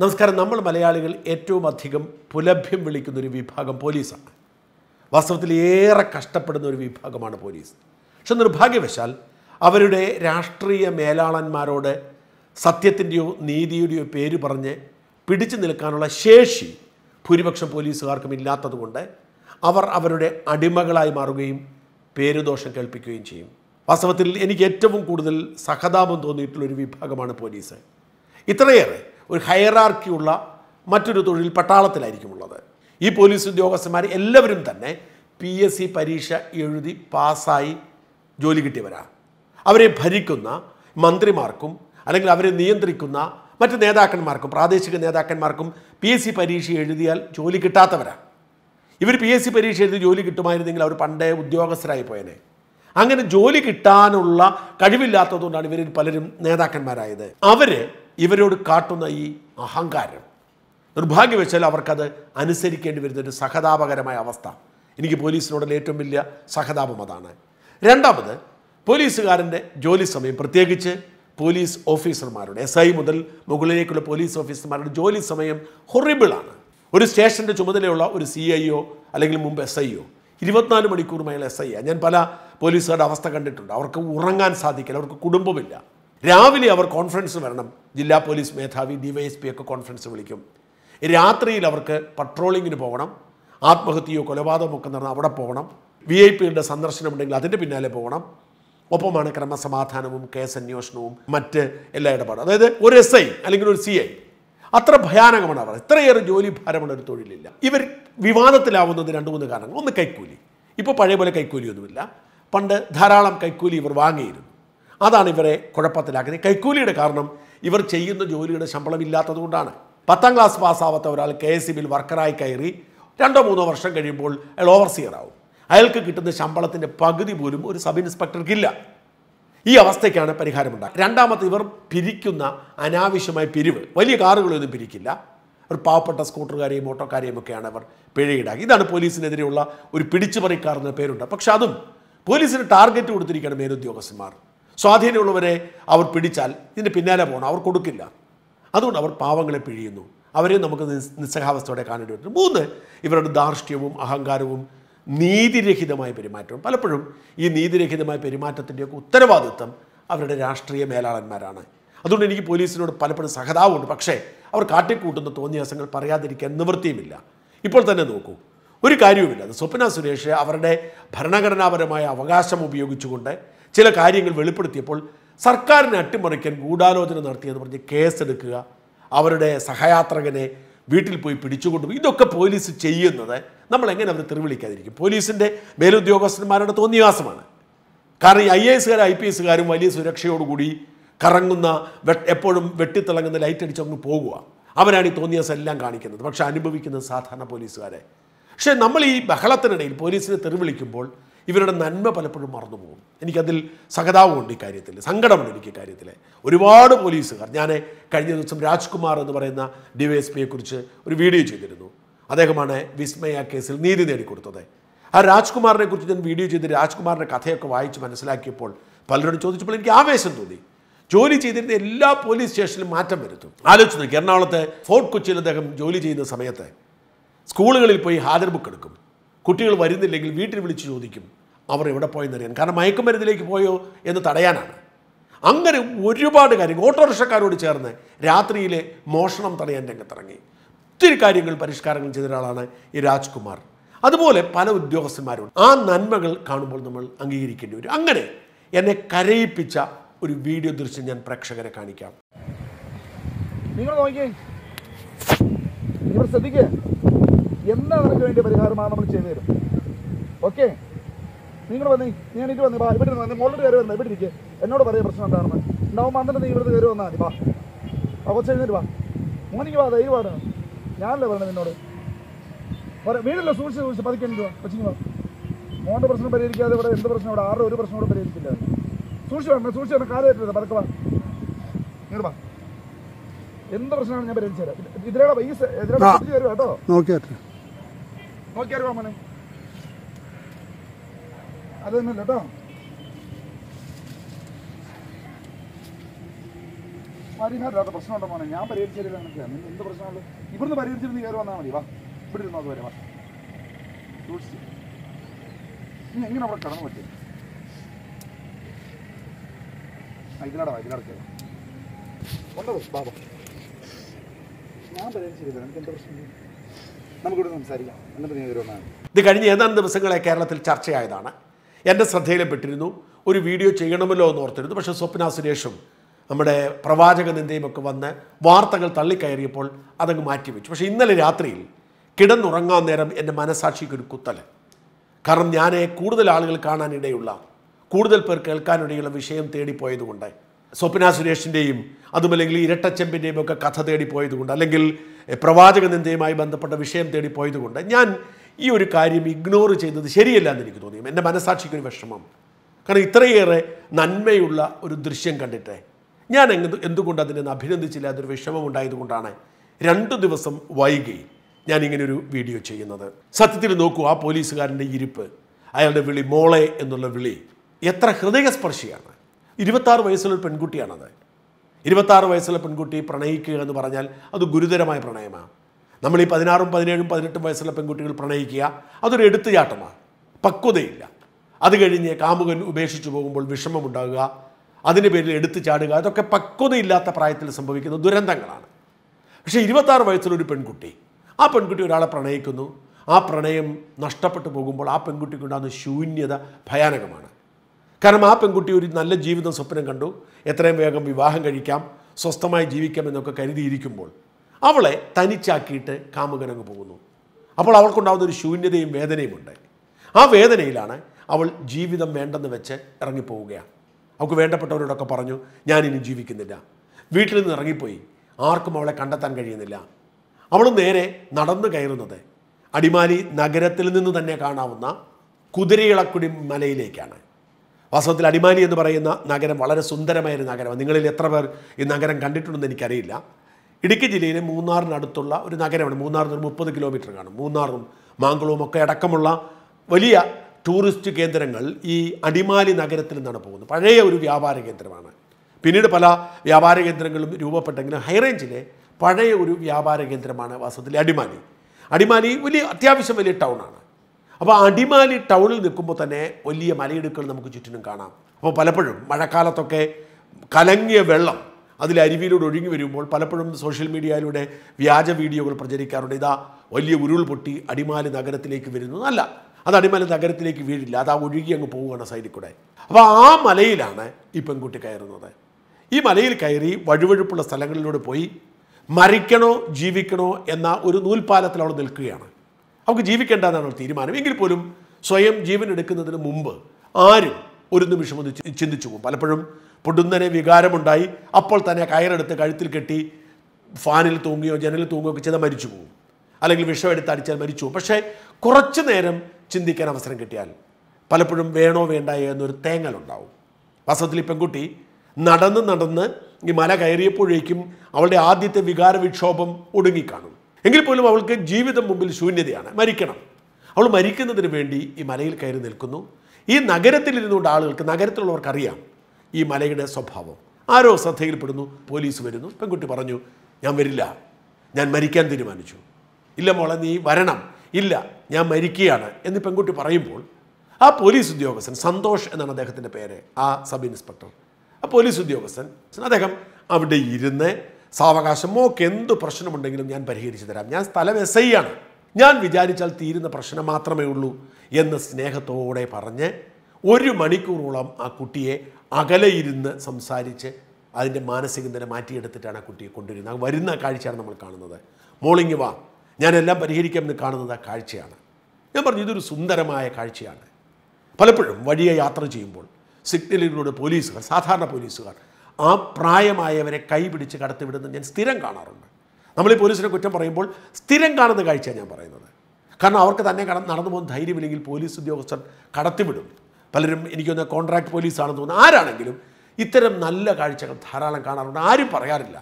നമസ്കാരം നമ്മൾ മലയാളികൾ ഏറ്റവും അധികം പുലഭ്യം വിളിക്കുന്ന ഒരു വിഭാഗം പോലീസാണ് വാസ്തവത്തിൽ ഏറെ കഷ്ടപ്പെടുന്ന ഒരു വിഭാഗമാണ് പോലീസ് പക്ഷെ നിർഭാഗ്യവശാൽ അവരുടെ രാഷ്ട്രീയ മേലാളന്മാരോട് സത്യത്തിൻ്റെയോ നീതിയുടെയോ പേര് പറഞ്ഞ് പിടിച്ചു നിൽക്കാനുള്ള ശേഷി ഭൂരിപക്ഷം പോലീസുകാർക്കും ഇല്ലാത്തതുകൊണ്ട് അവർ അവരുടെ അടിമകളായി മാറുകയും പേരുദോഷം കേൾപ്പിക്കുകയും ചെയ്യും വാസ്തവത്തിൽ എനിക്ക് ഏറ്റവും കൂടുതൽ സഹതാപം തോന്നിയിട്ടുള്ളൊരു വിഭാഗമാണ് പോലീസ് ഇത്രയേറെ ഒരു ഹൈറാർക്കിയുള്ള മറ്റൊരു തൊഴിൽ പട്ടാളത്തിലായിരിക്കും ഉള്ളത് ഈ പോലീസ് ഉദ്യോഗസ്ഥന്മാർ എല്ലാവരും തന്നെ പി എസ് സി പരീക്ഷ എഴുതി പാസ്സായി ജോലി കിട്ടിയവരാണ് അവരെ ഭരിക്കുന്ന മന്ത്രിമാർക്കും അല്ലെങ്കിൽ അവരെ നിയന്ത്രിക്കുന്ന മറ്റ് നേതാക്കന്മാർക്കും പ്രാദേശിക നേതാക്കന്മാർക്കും പി എസ് സി പരീക്ഷ എഴുതിയാൽ ജോലി കിട്ടാത്തവരാണ് ഇവർ പി എസ് സി പരീക്ഷ എഴുതി ജോലി കിട്ടുമായിരുന്നെങ്കിൽ അവർ പണ്ടേ ഉദ്യോഗസ്ഥരായി പോയനെ അങ്ങനെ ജോലി കിട്ടാനുള്ള കഴിവില്ലാത്തതുകൊണ്ടാണ് ഇവരിൽ പലരും നേതാക്കന്മാരായത് അവരെ ഇവരോട് കാട്ടുന്ന ഈ അഹങ്കാരം നിർഭാഗ്യവശാൽ അവർക്കത് അനുസരിക്കേണ്ടി വരുന്നൊരു സഹതാപകരമായ അവസ്ഥ എനിക്ക് പോലീസിനോടുള്ള ഏറ്റവും വലിയ സഹതാപം അതാണ് രണ്ടാമത് പോലീസുകാരൻ്റെ ജോലി സമയം പ്രത്യേകിച്ച് പോലീസ് ഓഫീസർമാരുടെ എസ് ഐ മുതൽ മുകളിലേക്കുള്ള പോലീസ് ഓഫീസർമാരുടെ ജോലി സമയം ഹൊറിബിളാണ് ഒരു സ്റ്റേഷൻ്റെ ചുമതലയുള്ള ഒരു സി ഐ ഒ അല്ലെങ്കിൽ മുമ്പ് എസ് ഐ ഒ ഇരുപത്തിനാല് മണിക്കൂറുമായുള്ള എസ് ഐ ഞാൻ പല പോലീസുകാരുടെ അവസ്ഥ കണ്ടിട്ടുണ്ട് അവർക്ക് ഉറങ്ങാൻ സാധിക്കില്ല അവർക്ക് കുടുംബമില്ല രാവിലെ അവർ കോൺഫറൻസ് വരണം ജില്ലാ പോലീസ് മേധാവി ഡിവൈഎസ്പി ഒക്കെ കോൺഫറൻസ് വിളിക്കും രാത്രിയിൽ അവർക്ക് പട്രോളിങ്ങിന് പോകണം ആത്മഹത്യയോ കൊലപാതകമോ ഒക്കെ നടന്നാൽ അവിടെ പോകണം വി ഐ പികളുടെ ഉണ്ടെങ്കിൽ അതിൻ്റെ പിന്നാലെ പോകണം ഒപ്പമാണ് ക്രമസമാധാനവും കേസ് അന്വേഷണവും മറ്റ് എല്ലാ ഇടപാടും അതായത് ഒരു എസ് ഐ അല്ലെങ്കിൽ ഒരു സി ഐ അത്ര ഭയാനകമാണ് അവർ ഇത്രയേറെ ജോലി ഭാരമുള്ള ഒരു തൊഴിലില്ല ഇവർ വിവാദത്തിലാവുന്നത് രണ്ട് മൂന്ന് കാരണങ്ങൾ ഒന്ന് കൈക്കൂലി ഇപ്പോൾ പഴയ പോലെ കൈക്കൂലിയൊന്നുമില്ല പണ്ട് ധാരാളം കൈക്കൂലി ഇവർ വാങ്ങിയിരുന്നു അതാണ് ഇവരെ കുഴപ്പത്തിലാക്കുന്നത് കൈക്കൂലിയുടെ കാരണം ഇവർ ചെയ്യുന്ന ജോലിയുടെ ശമ്പളം ഇല്ലാത്തതുകൊണ്ടാണ് പത്താം ക്ലാസ് പാസ്സാവാത്ത ഒരാൾ കെ എസ് സി ബിൽ വർക്കറായി കയറി രണ്ടോ മൂന്നോ വർഷം കഴിയുമ്പോൾ അയാൾ ഓവർസിയർ ആവും അയാൾക്ക് കിട്ടുന്ന ശമ്പളത്തിൻ്റെ പകുതി പോലും ഒരു സബ് ഇൻസ്പെക്ടർക്കില്ല ഈ അവസ്ഥയ്ക്കാണ് പരിഹാരമുണ്ടാക്കുക രണ്ടാമത്തെ ഇവർ പിരിക്കുന്ന അനാവശ്യമായ പിരിവ് വലിയ കാറുകളൊന്നും പിരിക്കില്ല ഒരു പാവപ്പെട്ട സ്കൂട്ടറുകാരെയും ഓട്ടോക്കാരെയും ഒക്കെയാണ് അവർ ഈടാക്കി ഇതാണ് പോലീസിനെതിരെയുള്ള ഒരു പിടിച്ചുപറിക്കാർ എന്ന പേരുണ്ട് പക്ഷെ അതും പോലീസിന് ടാർഗറ്റ് കൊടുത്തിരിക്കുകയാണ് മേലുദ്യോഗസ്ഥന്മാർ സ്വാധീനമുള്ളവരെ അവർ പിടിച്ചാൽ ഇതിൻ്റെ പിന്നാലെ പോകണം അവർ കൊടുക്കില്ല അതുകൊണ്ട് അവർ പാവങ്ങളെ പിഴിയുന്നു അവരെ നമുക്ക് നിസ്സഹാവസ്ഥയോടെ കാണേണ്ടി വരുന്നു മൂന്ന് ഇവരുടെ ധാർഷ്ട്യവും അഹങ്കാരവും നീതിരഹിതമായ പെരുമാറ്റവും പലപ്പോഴും ഈ നീതിരഹിതമായ പെരുമാറ്റത്തിൻ്റെയൊക്കെ ഉത്തരവാദിത്വം അവരുടെ രാഷ്ട്രീയ മേലാളന്മാരാണ് അതുകൊണ്ട് എനിക്ക് പോലീസിനോട് പലപ്പോഴും സഹതാവുമുണ്ട് പക്ഷേ അവർ കാട്ടിക്കൂട്ടുന്ന തോന്നിയാസങ്ങൾ പറയാതിരിക്കാൻ നിവൃത്തിയുമില്ല ഇപ്പോൾ തന്നെ നോക്കൂ ഒരു കാര്യവുമില്ല സ്വപ്ന സുരേഷ് അവരുടെ ഭരണഘടനാപരമായ അവകാശം ഉപയോഗിച്ചുകൊണ്ട് ചില കാര്യങ്ങൾ വെളിപ്പെടുത്തിയപ്പോൾ സർക്കാരിനെ അട്ടിമറിക്കാൻ ഗൂഢാലോചന നടത്തിയെന്ന് പറഞ്ഞ് കേസെടുക്കുക അവരുടെ സഹയാത്രകനെ വീട്ടിൽ പോയി പിടിച്ചുകൊണ്ടുപോയി ഇതൊക്കെ പോലീസ് ചെയ്യുന്നത് നമ്മൾ എങ്ങനെ അവരെ തെറിവിളിക്കാതിരിക്കും പോലീസിൻ്റെ മേലുദ്യോഗസ്ഥന്മാരുടെ തോന്നിവാസമാണ് കാരണം ഈ ഐ എ എസുകാരും ഐ പി എസുകാരും വലിയ സുരക്ഷയോടുകൂടി കറങ്ങുന്ന എപ്പോഴും വെട്ടിത്തിളങ്ങുന്ന ലൈറ്റ് അടിച്ചങ്ങ് പോകുക അവരാണ് ഈ തോന്നിയാസം എല്ലാം കാണിക്കുന്നത് പക്ഷെ അനുഭവിക്കുന്നത് സാധാരണ പോലീസുകാരെ പക്ഷേ നമ്മൾ ഈ ബഹളത്തിനിടയിൽ പോലീസിനെ തെറിവിളിക്കുമ്പോൾ ഇവരുടെ നന്മ പലപ്പോഴും മറന്നു പോകും എനിക്കതിൽ സഹതാപമുണ്ട് ഇക്കാര്യത്തിൽ സങ്കടമുണ്ട് എനിക്ക് ഇക്കാര്യത്തിൽ ഒരുപാട് പോലീസുകാർ ഞാൻ കഴിഞ്ഞ ദിവസം രാജ്കുമാർ എന്ന് പറയുന്ന ഡി വൈ എസ് പിയെ കുറിച്ച് ഒരു വീഡിയോ ചെയ്തിരുന്നു അദ്ദേഹമാണ് വിസ്മയ കേസിൽ നീതി നേടിക്കൊടുത്തത് ആ രാജ്കുമാറിനെ കുറിച്ച് ഞാൻ വീഡിയോ ചെയ്ത് രാജ്കുമാറിൻ്റെ കഥയൊക്കെ വായിച്ച് മനസ്സിലാക്കിയപ്പോൾ പലരോട് ചോദിച്ചപ്പോൾ എനിക്ക് ആവേശം തോന്നി ജോലി ചെയ്തിരുന്ന എല്ലാ പോലീസ് സ്റ്റേഷനിലും മാറ്റം വരുത്തും ആലോചിച്ചു നോക്കി എറണാകുളത്തെ ഫോർട്ട് കൊച്ചിയിൽ അദ്ദേഹം ജോലി ചെയ്യുന്ന സമയത്ത് സ്കൂളുകളിൽ പോയി ഹാജർ ബുക്ക് എടുക്കും കുട്ടികൾ വരുന്നില്ലെങ്കിൽ വീട്ടിൽ വിളിച്ച് ചോദിക്കും അവർ എവിടെ പോയെന്ന് അറിയാൻ കാരണം മയക്കുമരുന്നിലേക്ക് പോയോ എന്ന് തടയാനാണ് അങ്ങനെ ഒരുപാട് കാര്യങ്ങൾ ഓട്ടോറിക്ഷക്കാരോട് ചേർന്ന് രാത്രിയിലെ മോഷണം തടയാൻ രംഗത്തിറങ്ങി ഒത്തിരി കാര്യങ്ങൾ പരിഷ്കാരങ്ങൾ ചെയ്ത ഒരാളാണ് ഈ രാജ്കുമാർ അതുപോലെ പല ഉദ്യോഗസ്ഥന്മാരുണ്ട് ആ നന്മകൾ കാണുമ്പോൾ നമ്മൾ അംഗീകരിക്കേണ്ടി വരും അങ്ങനെ എന്നെ കരയിപ്പിച്ച ഒരു വീഡിയോ ദൃശ്യം ഞാൻ പ്രേക്ഷകരെ കാണിക്കാം നിങ്ങൾ നോക്കിയേ നിങ്ങൾ ശ്രദ്ധിക്കുക എന്ന് അവർക്ക് വേണ്ടി പരിഹാരമാണ് നമ്മൾ ചെയ്തു തരും ഓക്കെ നിങ്ങൾ വന്നി ഞാൻ ഇത് വന്നി ബാ ഇവിടെ വന്നേ മോളുടെ കയറി വന്നേ ഇവിടെ ഇരിക്കുക എന്നോട് പറയാം പ്രശ്നം എന്താണെന്ന് ഉണ്ടാവും അന്നിട്ട് നീ ഇവിടുന്ന് കയറി വന്നാൽ മതി വാ കുറച്ച് എഴുന്നേറ്റ് വാ മോനിക്ക് വാ ദൈവമാണ് ഞാനല്ലേ പറഞ്ഞത് നിന്നോട് പറയാം വീടല്ലോ സൂക്ഷിച്ച് സൂക്ഷിച്ച് പതുക്കെ എനിക്ക് വാ കൊച്ചിങ്ങ് വാ മോൻ്റെ പ്രശ്നം പരിഹരിക്കാതെ ഇവിടെ എന്ത് പ്രശ്നം ഇവിടെ ആരുടെ ഒരു പ്രശ്നം ഇവിടെ പരിഹരിക്കില്ല സൂക്ഷിച്ച് വേണം സൂക്ഷിച്ച് വേണം കാലം പറ്റില്ല പതുക്കെ വാ ഇങ്ങോട്ട് വാ എന്ത് പ്രശ്നമാണ് ഞാൻ പരിഹരിച്ചു തരാം ഇതിലേടെ ഈ ഇതിലൂടെ കേട്ടോ നോക്കിയാട്ടെ നോക്കിയാൽ മോനെ അതൊന്നുമില്ല കേട്ടോ പരിഹാരമില്ലാത്ത പ്രശ്നമുണ്ടോ മോനെ ഞാൻ പരിഹരിച്ചില്ല എനിക്ക് നിന്റെ എന്ത് പ്രശ്നമുള്ളൂ ഇവിടുന്ന് പരിഹരിച്ചിട്ട് നീ കയറി വന്നാൽ മതി വാ ഇവിടെ ഇരുന്നത് വരെ വാ സൂക്ഷിച്ച് നീ എങ്ങനെ അവിടെ കടന്നു പറ്റും ഇതിലടവാ ഇതിലടക്കുക ഉണ്ടോ ബാബ ഞാൻ പരിഹരിച്ചില്ല എനിക്ക് എന്ത് പ്രശ്നം നമുക്കിവിടെ സംസാരിക്കാം എന്നിട്ട് നീതിരൂപമാണ് ഇത് കഴിഞ്ഞ ഏതാനും ദിവസങ്ങളെ കേരളത്തിൽ ചർച്ചയായതാണ് എൻ്റെ ശ്രദ്ധയിൽപ്പെട്ടിരുന്നു ഒരു വീഡിയോ ചെയ്യണമല്ലോ എന്ന് ഓർത്തിരുന്നു പക്ഷേ സ്വപ്ന സുരേഷും നമ്മുടെ പ്രവാചക നിന്ദയും ഒക്കെ വന്ന് വാർത്തകൾ തള്ളിക്കയറിയപ്പോൾ അതങ്ങ് മാറ്റിവെച്ചു പക്ഷേ ഇന്നലെ രാത്രിയിൽ കിടന്നുറങ്ങാൻ നേരം എൻ്റെ മനസാക്ഷിക്ക് ഒരു കുത്തൽ കാരണം ഞാൻ കൂടുതൽ ആളുകൾ കാണാനിടയുള്ള കൂടുതൽ പേർ കേൾക്കാനിടയുള്ള വിഷയം തേടിപ്പോയതുകൊണ്ട് സ്വപ്ന സുരേഷിൻ്റെയും അതുമല്ലെങ്കിൽ ഇരട്ടച്ചെമ്പിൻ്റെയും ഒക്കെ കഥ തേടിപ്പോയതുകൊണ്ട് അല്ലെങ്കിൽ പ്രവാചക നിന്ദയുമായി ബന്ധപ്പെട്ട വിഷയം തേടിപ്പോയതുകൊണ്ട് ഞാൻ ഈ ഒരു കാര്യം ഇഗ്നോർ ചെയ്തത് ശരിയല്ല എന്ന് എനിക്ക് തോന്നി എൻ്റെ മനസാക്ഷിക്ക് ഒരു വിഷമം കാരണം ഇത്രയേറെ നന്മയുള്ള ഒരു ദൃശ്യം കണ്ടിട്ട് ഞാൻ എങ്ങ് എന്തുകൊണ്ട് അതിനെ അഭിനന്ദിച്ചില്ല അതൊരു വിഷമം ഉണ്ടായതുകൊണ്ടാണ് രണ്ട് ദിവസം വൈകി ഞാനിങ്ങനെ ഒരു വീഡിയോ ചെയ്യുന്നത് സത്യത്തിൽ നോക്കൂ ആ പോലീസുകാരൻ്റെ ഇരിപ്പ് അയാളുടെ വിളി മോളെ എന്നുള്ള വിളി എത്ര ഹൃദയസ്പർശിയാണ് ഇരുപത്താറ് വയസ്സുള്ള പെൺകുട്ടിയാണത് ഇരുപത്താറ് വയസ്സുള്ള പെൺകുട്ടി പ്രണയിക്കുക എന്ന് പറഞ്ഞാൽ അത് ഗുരുതരമായ പ്രണയമാണ് നമ്മൾ ഈ പതിനാറും പതിനേഴും പതിനെട്ടും വയസ്സുള്ള പെൺകുട്ടികൾ പ്രണയിക്കുക അതൊരു എടുത്തുചാട്ടമാണ് പക്വതയില്ല അത് കഴിഞ്ഞ് കാമുകൻ ഉപേക്ഷിച്ചു പോകുമ്പോൾ വിഷമമുണ്ടാകുക അതിൻ്റെ പേരിൽ എടുത്തു ചാടുക അതൊക്കെ പക്വതയില്ലാത്ത പ്രായത്തിൽ സംഭവിക്കുന്ന ദുരന്തങ്ങളാണ് പക്ഷേ ഇരുപത്താറ് വയസ്സിലൊരു പെൺകുട്ടി ആ പെൺകുട്ടി ഒരാളെ പ്രണയിക്കുന്നു ആ പ്രണയം നഷ്ടപ്പെട്ടു പോകുമ്പോൾ ആ പെൺകുട്ടിക്കുണ്ടാകുന്ന ശൂന്യത ഭയാനകമാണ് കാരണം ആ പെൺകുട്ടി ഒരു നല്ല ജീവിതം സ്വപ്നം കണ്ടു എത്രയും വേഗം വിവാഹം കഴിക്കാം സ്വസ്ഥമായി ജീവിക്കാം എന്നൊക്കെ കരുതിയിരിക്കുമ്പോൾ അവളെ തനിച്ചാക്കിയിട്ട് കാമുകനങ്ങ് പോകുന്നു അപ്പോൾ അവൾക്കുണ്ടാകുന്ന ഒരു ശൂന്യതയും വേദനയും ഉണ്ട് ആ വേദനയിലാണ് അവൾ ജീവിതം വേണ്ടെന്ന് വെച്ച് ഇറങ്ങിപ്പോവുകയാണ് അവൾക്ക് വേണ്ടപ്പെട്ടവരോടൊക്കെ പറഞ്ഞു ഞാനിനി ജീവിക്കുന്നില്ല വീട്ടിൽ നിന്ന് ഇറങ്ങിപ്പോയി ആർക്കും അവളെ കണ്ടെത്താൻ കഴിയുന്നില്ല അവൾ നേരെ നടന്നു കയറുന്നത് അടിമാലി നഗരത്തിൽ നിന്ന് തന്നെ കാണാവുന്ന കുതിരയിളക്കുടി മലയിലേക്കാണ് വാസ്തവത്തിൽ അടിമാലി എന്ന് പറയുന്ന നഗരം വളരെ സുന്ദരമായ ഒരു നഗരമാണ് നിങ്ങളിൽ എത്ര പേർ ഈ നഗരം കണ്ടിട്ടുണ്ടെന്ന് എനിക്കറിയില്ല ഇടുക്കി ജില്ലയിലെ മൂന്നാറിനടുത്തുള്ള ഒരു നഗരമാണ് മൂന്നാറിന് ഒരു മുപ്പത് കിലോമീറ്റർ കാണും മൂന്നാറും മാങ്കുളവും ഒക്കെ അടക്കമുള്ള വലിയ ടൂറിസ്റ്റ് കേന്ദ്രങ്ങൾ ഈ അടിമാലി നഗരത്തിൽ നിന്നാണ് പോകുന്നത് പഴയ ഒരു വ്യാപാര കേന്ദ്രമാണ് പിന്നീട് പല വ്യാപാര കേന്ദ്രങ്ങളും രൂപപ്പെട്ടെങ്കിലും ഹൈറേഞ്ചിലെ പഴയ ഒരു വ്യാപാര കേന്ദ്രമാണ് വാസ്തവത്തിൽ അടിമാലി അടിമാലി വലിയ അത്യാവശ്യം വലിയ ടൗണാണ് അപ്പോൾ അടിമാലി ടൗണിൽ നിൽക്കുമ്പോൾ തന്നെ വലിയ മലയിടുക്കൾ നമുക്ക് ചുറ്റിനും കാണാം അപ്പോൾ പലപ്പോഴും മഴക്കാലത്തൊക്കെ കലങ്ങിയ വെള്ളം അതിൽ അരുവിയിലൂടെ ഒഴുകി വരുമ്പോൾ പലപ്പോഴും സോഷ്യൽ മീഡിയയിലൂടെ വ്യാജ വീഡിയോകൾ പ്രചരിക്കാറുണ്ട് ഇതാ വലിയ ഉരുൾ പൊട്ടി അടിമാലി നഗരത്തിലേക്ക് വരുന്നു അല്ല അത് അടിമാലി നഗരത്തിലേക്ക് വീഴില്ല അത് ആ ഒഴുകി അങ്ങ് പോവുകയാണ് സൈഡിൽ കൂടെ അപ്പോൾ ആ മലയിലാണ് ഈ പെൺകുട്ടി കയറുന്നത് ഈ മലയിൽ കയറി വഴുവഴുപ്പുള്ള സ്ഥലങ്ങളിലൂടെ പോയി മരിക്കണോ ജീവിക്കണോ എന്ന ഒരു നൂൽപ്പാലത്തിൽ അവിടെ നിൽക്കുകയാണ് അവർക്ക് ജീവിക്കേണ്ട എന്നാണ് തീരുമാനം എങ്കിൽ പോലും സ്വയം ജീവൻ എടുക്കുന്നതിന് മുമ്പ് ആരും ഒരു നിമിഷം ഒന്ന് ചിന്തിച്ചു പോകും പലപ്പോഴും പൊടുന്നനെ വികാരമുണ്ടായി അപ്പോൾ തന്നെ കയറെടുത്ത് കഴുത്തിൽ കെട്ടി ഫാനിൽ തൂങ്ങിയോ ജനലിൽ തൂങ്ങുകയോ ഒക്കെ ചെയ്താൽ മരിച്ചു പോകും അല്ലെങ്കിൽ വിഷം എടുത്ത് അടിച്ചാൽ മരിച്ചു പോകും പക്ഷേ കുറച്ചു നേരം ചിന്തിക്കാൻ അവസരം കിട്ടിയാൽ പലപ്പോഴും വേണോ വേണ്ട എന്നൊരു ഉണ്ടാവും വാസ്തവത്തിൽ ഈ പെൺകുട്ടി നടന്ന് നടന്ന് ഈ മല കയറിയപ്പോഴേക്കും അവളുടെ ആദ്യത്തെ വികാര വിക്ഷോഭം ഒടുങ്ങിക്കാണും എങ്കിൽ പോലും അവൾക്ക് ജീവിതം മുമ്പിൽ ശൂന്യതയാണ് മരിക്കണം അവൾ മരിക്കുന്നതിന് വേണ്ടി ഈ മലയിൽ കയറി നിൽക്കുന്നു ഈ നഗരത്തിലിരുന്നുകൊണ്ട് ആളുകൾക്ക് നഗരത്തിലുള്ളവർക്കറിയാം അറിയാം ഈ മലയുടെ സ്വഭാവം ആരോ ശ്രദ്ധയിൽപ്പെടുന്നു പോലീസ് വരുന്നു പെൺകുട്ടി പറഞ്ഞു ഞാൻ വരില്ല ഞാൻ മരിക്കാൻ തീരുമാനിച്ചു ഇല്ല മോളെ നീ വരണം ഇല്ല ഞാൻ മരിക്കുകയാണ് എന്ന് പെൺകുട്ടി പറയുമ്പോൾ ആ പോലീസ് ഉദ്യോഗസ്ഥൻ സന്തോഷ് എന്നാണ് അദ്ദേഹത്തിൻ്റെ പേര് ആ സബ് ഇൻസ്പെക്ടർ ആ പോലീസ് ഉദ്യോഗസ്ഥൻ അദ്ദേഹം അവിടെ ഇരുന്ന് സാവകാശമോ എന്ത് പ്രശ്നമുണ്ടെങ്കിലും ഞാൻ പരിഹരിച്ചു തരാം ഞാൻ സ്ഥലം എസ് ഐ ആണ് ഞാൻ വിചാരിച്ചാൽ തീരുന്ന പ്രശ്നം മാത്രമേ ഉള്ളൂ എന്ന് സ്നേഹത്തോടെ പറഞ്ഞ് ഒരു മണിക്കൂറോളം ആ കുട്ടിയെ അകലെയിരുന്ന് സംസാരിച്ച് അതിൻ്റെ മാനസിക നില മാറ്റിയെടുത്തിട്ടാണ് ആ കുട്ടിയെ കൊണ്ടുവരുന്നത് വരുന്ന കാഴ്ചയാണ് നമ്മൾ കാണുന്നത് മോളിങ് വാ ഞാനെല്ലാം പരിഹരിക്കാമെന്ന് കാണുന്നത് ആ കാഴ്ചയാണ് ഞാൻ പറഞ്ഞു ഇതൊരു സുന്ദരമായ കാഴ്ചയാണ് പലപ്പോഴും വഴിയെ യാത്ര ചെയ്യുമ്പോൾ സിഗ്നലിലൂടെ പോലീസുകാർ സാധാരണ പോലീസുകാർ ആ പ്രായമായവരെ കൈപിടിച്ച് കടത്തിവിടുന്നത് ഞാൻ സ്ഥിരം കാണാറുണ്ട് നമ്മൾ ഈ പോലീസിനെ കുറ്റം പറയുമ്പോൾ സ്ഥിരം കാണുന്ന കാഴ്ചയാണ് ഞാൻ പറയുന്നത് കാരണം അവർക്ക് തന്നെ കട നടന്നു പോകുന്ന ധൈര്യമില്ലെങ്കിൽ പോലീസ് ഉദ്യോഗസ്ഥർ കടത്തിവിടും പലരും എനിക്കൊന്ന് കോൺട്രാക്ട് പോലീസാണെന്ന് തോന്നുന്നു ആരാണെങ്കിലും ഇത്തരം നല്ല കാഴ്ചകൾ ധാരാളം കാണാറുണ്ട് ആരും പറയാറില്ല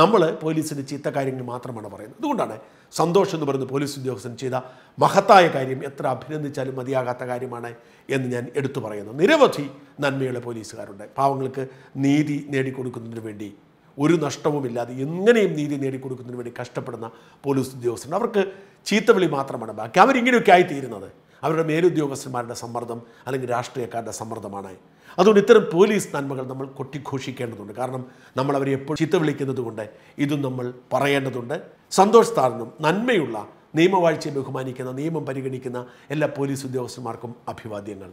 നമ്മൾ പോലീസിൻ്റെ ചീത്ത കാര്യങ്ങൾ മാത്രമാണ് പറയുന്നത് അതുകൊണ്ടാണ് സന്തോഷം എന്ന് പറയുന്ന പോലീസ് ഉദ്യോഗസ്ഥൻ ചെയ്ത മഹത്തായ കാര്യം എത്ര അഭിനന്ദിച്ചാലും മതിയാകാത്ത കാര്യമാണ് എന്ന് ഞാൻ എടുത്തു പറയുന്നു നിരവധി നന്മയുള്ള പോലീസുകാരുണ്ട് പാവങ്ങൾക്ക് നീതി നേടിക്കൊടുക്കുന്നതിന് വേണ്ടി ഒരു നഷ്ടവുമില്ലാതെ എങ്ങനെയും നീതി നേടിക്കൊടുക്കുന്നതിന് വേണ്ടി കഷ്ടപ്പെടുന്ന പോലീസ് ഉദ്യോഗസ്ഥരുണ്ട് അവർക്ക് ചീത്തവിളി മാത്രമാണ് ബാക്കി അവരിങ്ങനെയൊക്കെ ആയിത്തീരുന്നത് അവരുടെ മേലുദ്യോഗസ്ഥന്മാരുടെ സമ്മർദ്ദം അല്ലെങ്കിൽ രാഷ്ട്രീയക്കാരുടെ സമ്മർദ്ദമാണ് അതുകൊണ്ട് ഇത്തരം പോലീസ് നന്മകൾ നമ്മൾ കൊട്ടിഘോഷിക്കേണ്ടതുണ്ട് കാരണം നമ്മൾ അവരെ എപ്പോഴും ചീത്ത വിളിക്കുന്നത് കൊണ്ട് ഇതും നമ്മൾ പറയേണ്ടതുണ്ട് സന്തോഷ് താറിനും നന്മയുള്ള നിയമവാഴ്ചയെ ബഹുമാനിക്കുന്ന നിയമം പരിഗണിക്കുന്ന എല്ലാ പോലീസ് ഉദ്യോഗസ്ഥന്മാർക്കും അഭിവാദ്യങ്ങൾ